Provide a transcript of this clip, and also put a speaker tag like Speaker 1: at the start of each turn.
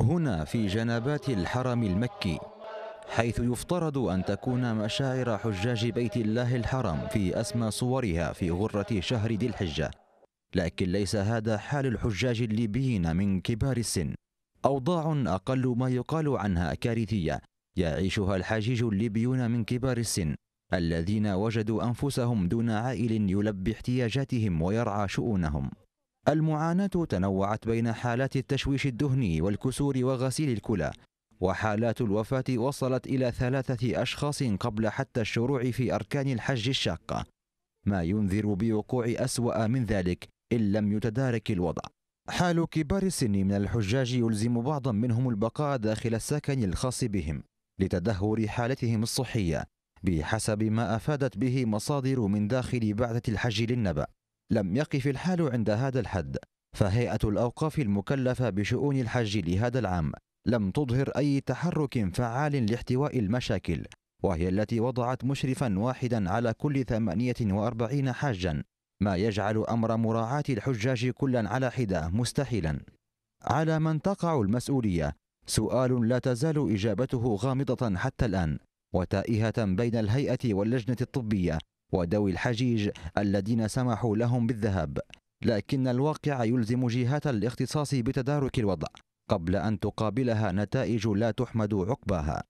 Speaker 1: هنا في جنابات الحرم المكي حيث يفترض أن تكون مشاعر حجاج بيت الله الحرم في أسمى صورها في غرة شهر ذي الحجة لكن ليس هذا حال الحجاج الليبيين من كبار السن أوضاع أقل ما يقال عنها كارثية يعيشها الحجيج الليبيون من كبار السن الذين وجدوا أنفسهم دون عائل يلبي احتياجاتهم ويرعى شؤونهم المعاناة تنوعت بين حالات التشويش الدهني والكسور وغسيل الكلى وحالات الوفاة وصلت إلى ثلاثة أشخاص قبل حتى الشروع في أركان الحج الشاقة ما ينذر بوقوع أسوأ من ذلك إن لم يتدارك الوضع حال كبار السن من الحجاج يلزم بعضا منهم البقاء داخل السكن الخاص بهم لتدهور حالتهم الصحية بحسب ما أفادت به مصادر من داخل بعثة الحج للنبأ لم يقف الحال عند هذا الحد فهيئة الأوقاف المكلفة بشؤون الحج لهذا العام لم تظهر أي تحرك فعال لاحتواء المشاكل وهي التي وضعت مشرفا واحدا على كل 48 حاجا ما يجعل أمر مراعاة الحجاج كلا على حدة مستحيلا على من تقع المسؤولية سؤال لا تزال إجابته غامضة حتى الآن وتائهة بين الهيئة واللجنة الطبية وذوي الحجيج الذين سمحوا لهم بالذهاب لكن الواقع يلزم جهات الاختصاص بتدارك الوضع قبل أن تقابلها نتائج لا تحمد عقباها